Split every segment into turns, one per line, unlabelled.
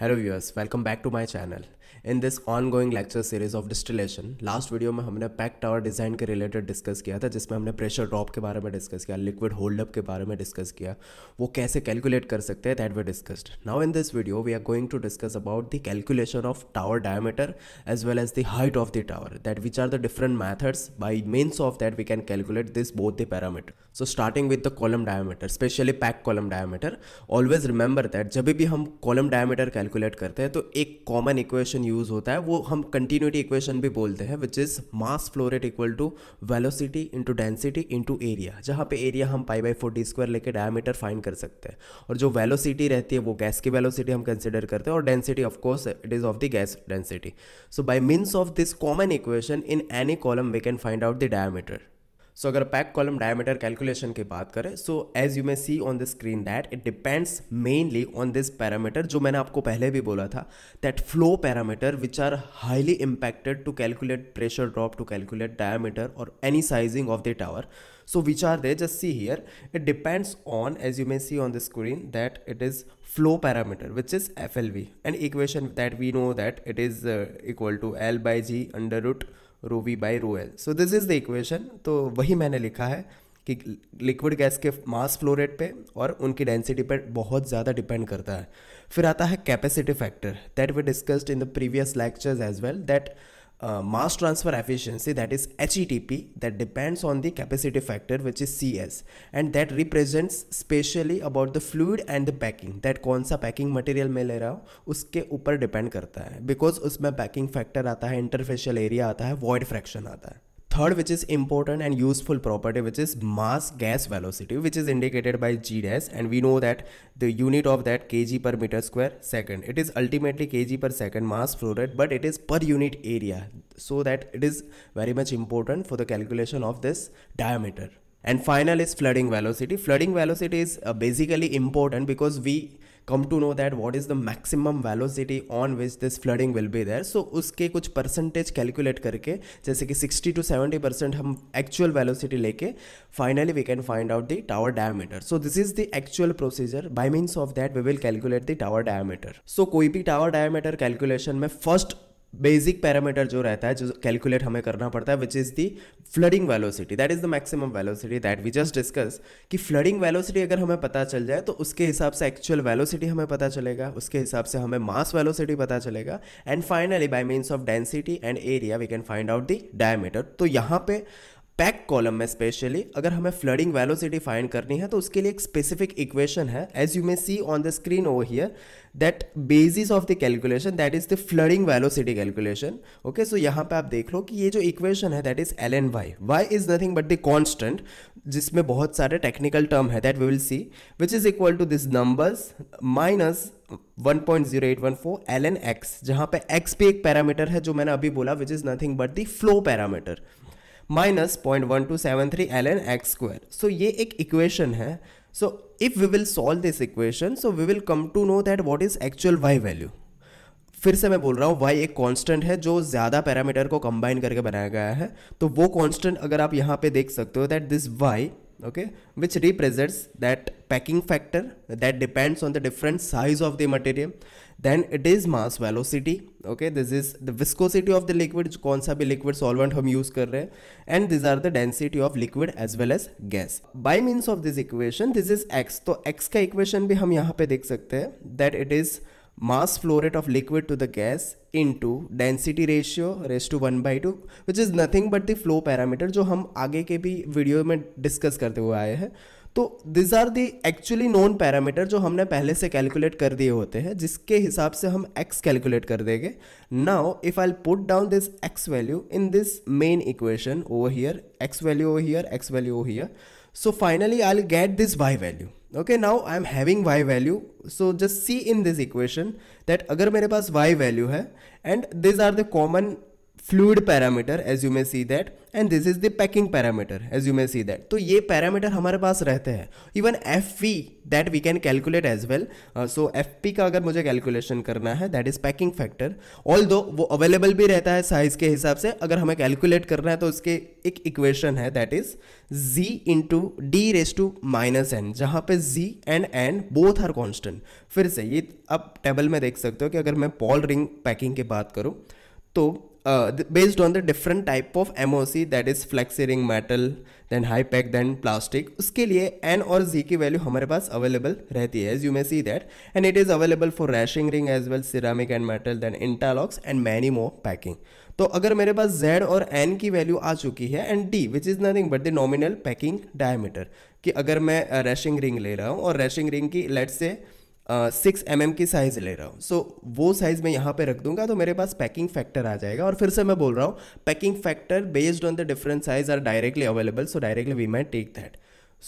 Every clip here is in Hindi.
Hello viewers, welcome back to my channel. In this ongoing lecture series of distillation last video में हमने पैक टावर डिज़ाइन के रिलेटेड डिस्कस किया था जिसमें हमने प्रेशर ड्रॉप के बारे में डिस्कस किया लिक्विड होल्डअप के बारे में डिस्कस किया वो कैसे कैलकुलेट कर सकते हैं that we discussed now in this video we are going to discuss about the calculation of tower diameter as well as the height of the tower that which are the different methods by means of that we can calculate this both the parameter so starting with the column diameter specially pack column diameter always remember that जब भी हम कॉलम डायमीटर कैलकुलेट करते हैं तो एक कॉमन इक्वेशन इक्वेशन यूज़ होता है वो हम कंटिन्यूटी इक्वेशन भी बोलते हैं which is mass flow rate equal to velocity into density into area जहाँ पे एरिया हम pi by four D square लेके डायमीटर फाइंड कर सकते हैं और जो वेलोसिटी रहती है वो गैस की वेलोसिटी हम कंसिडर करते हैं और density of course it is of the gas density so by means of this common equation in any column we can find out the diameter so अगर पैक कॉलम डायमीटर कैलकुलेशन की बात करें so as you may see on the screen that it depends mainly on this parameter जो मैंने आपको पहले भी बोला था that flow parameter which are highly impacted to calculate pressure drop to calculate diameter और any sizing of the tower so which are they just see here it depends on as you may see on the screen that it is flow parameter which is F L V and equation that we know that it is equal to L by G under root rho V by rho L so this is the equation तो वही मैंने लिखा है कि लिक्विड गैस के मास फ्लो रेट पे और उनकी डेंसिटी पर बहुत ज़्यादा डिपेंड करता है फिर आता है capacity factor that we discussed in the previous lectures as well that uh, mass transfer efficiency that is HETP that depends on the capacity factor which is CS and that represents spatially about the fluid and the packing that कौन सा packing material मैं ले रहा हूँ उसके ऊपर depend करता है because उसमें packing factor आता है interfacial area आता है void fraction आता है Third, which is important and useful property, which is mass gas velocity, which is indicated by G dash. And we know that the unit of that kg per meter square second. It is ultimately kg per second mass flow rate, but it is per unit area. So that it is very much important for the calculation of this diameter. And final is flooding velocity. Flooding velocity is uh, basically important because we come to know that what is the maximum velocity on which this flooding will be there so उसके कुछ परसेंटेज कैलकुलेट करके जैसे कि सिक्सटी टू सेवेंटी परसेंट हम एक्चुअल वेलोसिटी लेके finally we can find out the tower diameter so this is the actual procedure by means of that we will calculate the tower diameter so कोई भी टावर डायमीटर कैलकुलेशन में फर्स्ट बेसिक पैरामीटर जो रहता है जो कैलकुलेट हमें करना पड़ता है which is the flooding velocity that is the maximum velocity that we just discuss कि फ्लडिंग वेलोसिटी अगर हमें पता चल जाए तो उसके हिसाब से एक्चुअल वेलोसिटी हमें पता चलेगा उसके हिसाब से हमें मास वेलोसिटी पता चलेगा and finally by means of density and area we can find out the diameter तो यहाँ पे पैक कॉलम में स्पेशली अगर हमें फ्लडिंग वेलोसिटी फाइंड करनी है तो उसके लिए एक स्पेसिफिक इक्वेशन है as you may see on the screen over here that basis of the calculation that is the flooding velocity calculation okay so यहाँ पे आप देख लो कि ये जो इक्वेशन है that is L N Y Y is nothing but the constant जिसमें बहुत सारे टेक्निकल टर्म है that we will see which is equal to this numbers minus 1.0814 ln x जहाँ पे x भी एक पैरामीटर है जो मैंने अभी बोला which is nothing but the flow parameter minus point one two seven three L N X square so ये एक इक्वेशन है so if we will solve this equation so we will come to know that what is actual Y value फिर से मैं बोल रहा हूँ वाई एक कांस्टेंट है जो ज़्यादा पैरामीटर को कंबाइन करके बनाया गया है तो वो कांस्टेंट अगर आप यहाँ पे देख सकते हो that this Y okay which represents that packing factor that depends on the different size of the material then it is mass velocity okay this is the viscosity of the liquid kaun sa bhi liquid solvent hum use kar rahe and these are the density of liquid as well as gas by means of this equation this is x to x ka equation bhi hum yahan pe dekh sakte hain that it is mass flow rate of liquid to the gas into density ratio raised to one by two which is nothing but the flow parameter जो हम आगे के भी वीडियो में डिस्कस करते हुए आए हैं तो these are the actually non parameter जो हमने पहले से कैलकुलेट कर दिए होते हैं जिसके हिसाब से हम x कैलकुलेट कर देंगे now if I put down this x value in this main equation over here x value over here x value over here so finally I get this y value okay now I am having Y value so just see in this equation that अगर मेरे पास वाई वैल्यू है and these are the common fluid parameter as you may see that and this is the packing parameter as you may see that तो ये पैरामीटर हमारे पास रहते हैं even if we that we can calculate as well so F P का अगर मुझे कैलकुलेशन करना है that is packing factor although वो अवेलेबल भी रहता है साइज के हिसाब से अगर हमें कैलकुलेट करना है तो उसके एक इक्वेशन है that is G into D raise to minus N जहाँ पे G and N both are constant फिर से ये आप टेबल में देख सकते हो कि अगर मैं पॉल रिंग पैकिंग की बात करूँ तो uh, based on the different type of MOC that is flexi ring metal then high pack then plastic उसके लिए N और Z की वैल्यू हमारे पास अवेलेबल रहती है as you may see that and it is available for rashing ring as well ceramic and metal then interlocks and many more packing तो अगर मेरे पास Z और N की वैल्यू आ चुकी है and D which is nothing but the nominal packing diameter कि अगर मैं रैशिंग रिंग ले रहा हूँ और रैशिंग रिंग की let say six M M की साइज़ ले रहा हूँ सो so, वो साइज़ मैं यहाँ पे रख दूंगा तो मेरे पास पैकिंग फैक्टर आ जाएगा और फिर से मैं बोल रहा हूँ packing factor based on the different size are directly available so directly we might take that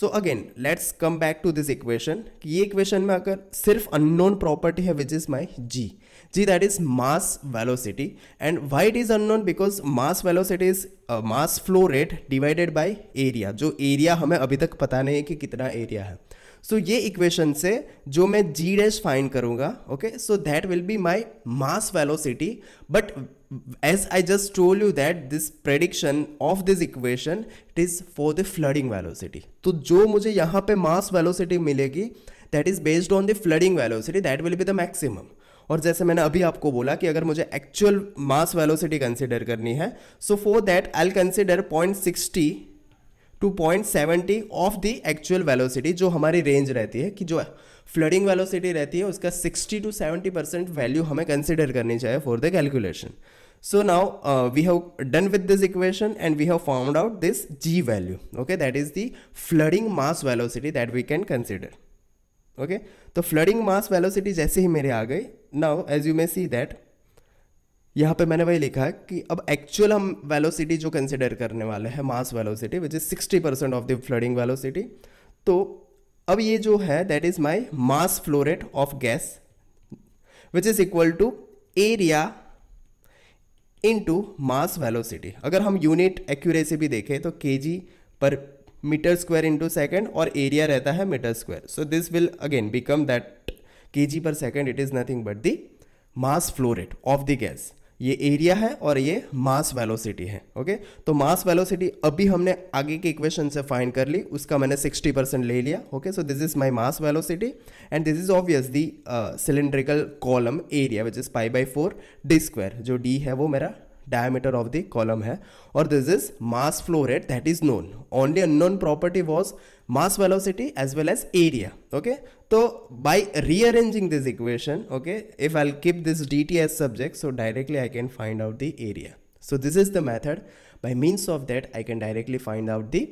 so again let's come back to this equation कि ये इक्वेशन में अगर सिर्फ अननोन प्रॉपर्टी है which is my G G that is mass velocity and why it is unknown because mass velocity is mass flow rate divided by area जो एरिया हमें अभी तक पता नहीं है कि कितना एरिया है सो ये इक्वेशन से जो मैं जी डैश फाइंड करूंगा okay so that will be my mass velocity but as I just told you that this prediction of this equation it is for the flooding velocity तो जो मुझे यहाँ पे मास वेलोसिटी मिलेगी that is based on the flooding velocity that will be the maximum और जैसे मैंने अभी आपको बोला कि अगर मुझे एक्चुअल मास वेलोसिटी कंसिडर करनी है so for that I consider point sixty to point seventy of the actual velocity जो हमारी रेंज रहती है कि जो फ्लडिंग वेलोसिटी रहती है उसका sixty to seventy percent value हमें कंसिडर करनी चाहिए for the calculation so now we have done with this equation and we have found out this G value okay that is the flooding mass velocity that we can consider okay तो फ्लडिंग मास वेलोसिटी जैसे ही मेरे आ गई now as you may see that यहाँ पे मैंने वही लिखा है कि अब एक्चुअल हम वेलोसिटी जो कंसिडर करने वाले हैं mass velocity which is sixty percent of the flooding velocity तो अब ये जो है that is my mass flow rate of gas which is equal to area into mass velocity अगर हम यूनिट एक्यूरेसी भी देखें तो K per meter square into second और एरिया रहता है meter square so this will again become that K per second it is nothing but the mass flow rate of the gas ये एरिया है और ये मास वेलोसिटी है ओके तो मास वेलोसिटी अभी हमने आगे के इक्वेशन से फाइंड कर ली उसका मैंने 60 परसेंट ले लिया okay so this is my mass velocity and this is obvious the cylindrical column area which is pi by four D square जो डी है वो मेरा diameter of the column hai or this is mass flow rate that is known only unknown property was mass velocity as well as area okay so by rearranging this equation okay if i'll keep this dt as subject so directly i can find out the area so this is the method by means of that i can directly find out the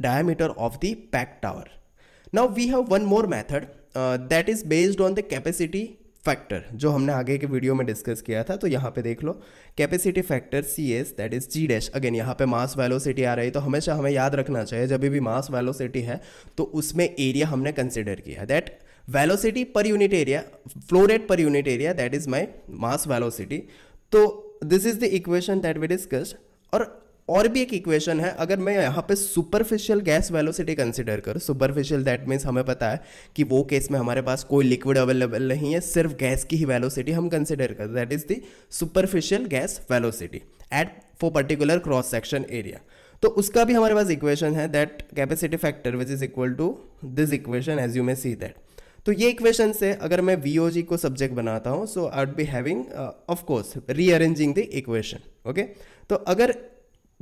diameter of the packed tower now we have one more method uh, that is based on the capacity factor जो हमने आगे के वीडियो में डिस्कस किया था तो यहाँ पे देख लो capacity factor C S that is G dash again यहाँ पे मास वेलोसिटी आ रही तो हमेशा हमें याद रखना चाहिए जब भी मास वेलोसिटी है तो उसमें एरिया हमने कंसिडर किया that velocity per unit area flow rate per unit area that is my mass velocity तो this is the equation that we discussed और और भी एक इक्वेशन है अगर मैं यहाँ पे सुपरफिशियल गैस वेलोसिटी कंसिडर करूँ सुपरफिशियल दैट मीन्स हमें पता है कि वो केस में हमारे पास कोई लिक्विड अवेलेबल नहीं है सिर्फ गैस की ही वेलोसिटी हम कंसिडर कर that is the superficial gas velocity at for particular cross section area तो उसका भी हमारे पास इक्वेशन है that capacity factor which is equal to this equation as you may see that तो ये इक्वेशन से अगर मैं वी को सब्जेक्ट बनाता हूँ so I be having of course rearranging the equation okay तो अगर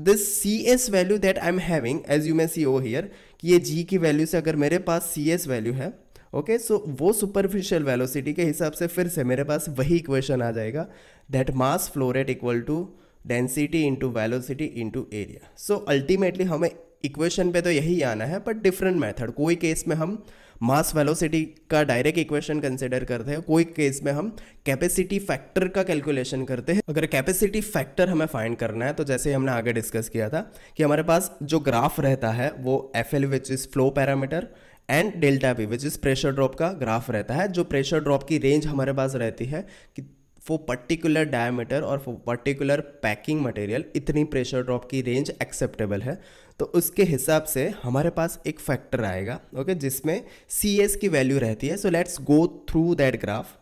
this C S value that I am having as you may see over here कि ये जी की वैल्यू से अगर मेरे पास सी एस वैल्यू है ओके okay, सो so वो सुपरफिशियल वेलोसिटी के हिसाब से फिर से मेरे पास वही इक्वेशन आ जाएगा that mass flow rate equal to density into velocity into area so ultimately हमें इक्वेशन पे तो यही आना है बट डिफरेंट मेथड कोई केस में हम मास वेलोसिटी का डायरेक्ट इक्वेशन कंसिडर करते हैं कोई केस में हम कैपेसिटी फैक्टर का कैलकुलेशन करते हैं अगर कैपेसिटी फैक्टर हमें फाइंड करना है तो जैसे हमने आगे डिस्कस किया था कि हमारे पास जो ग्राफ रहता है वो F L which is flow parameter and delta P which is pressure drop का ग्राफ रहता है जो प्रेशर ड्रॉप की रेंज हमारे पास रहती है कि फॉर पर्टिकुलर डायमीटर और फॉर पर्टिकुलर पैकिंग मटेरियल इतनी प्रेशर ड्रॉप की रेंज एक्सेप्टेबल है तो उसके हिसाब से हमारे पास एक फैक्टर आएगा ओके जिसमें सी एस की वैल्यू रहती है सो let's go through that graph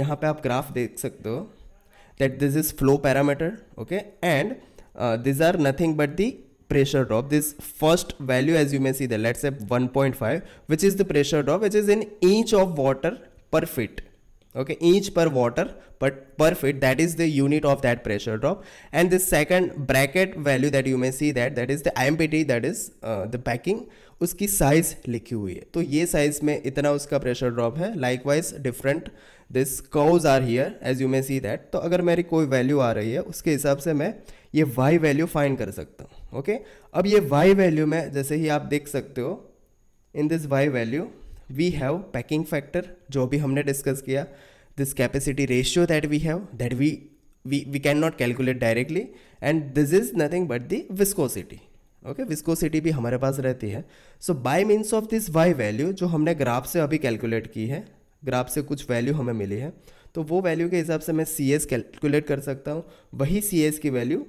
यहाँ पे आप ग्राफ देख सकते हो that this is flow parameter okay and these are nothing but the pressure first value as you may see the let's a one point five which is the pressure drop which is in inch of water per feet okay inch per water but per feet that is the unit of that pressure drop and the second bracket value that you may see that that is the I M P T that is the packing उसकी साइज लिखी हुई है तो ये साइज में इतना उसका प्रेशर ड्रॉप है likewise different this curves are here as you may see that तो अगर मेरी कोई वैल्यू आ रही है उसके हिसाब से मैं ये वाई वैल्यू फाइन कर सकता हूँ ओके अब ये वाई वैल्यू में जैसे ही आप देख सकते हो in this Y value we have packing factor जो अभी हमने डिस्कस किया this capacity ratio that we have that we we we can not calculate directly and this is nothing but the viscosity okay viscosity भी हमारे पास रहती है so by means of this Y value जो हमने ग्राफ से अभी कैलकुलेट की है ग्राफ से कुछ वैल्यू हमें मिली है तो वो वैल्यू के हिसाब से मैं सी एस कैलकुलेट कर सकता हूँ वही सी एस की वैल्यू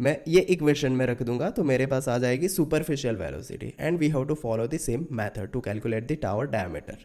मैं ये इक्वेशन में रख दूंगा तो मेरे पास आ जाएगी superficial velocity and we have to follow the same method to calculate the tower diameter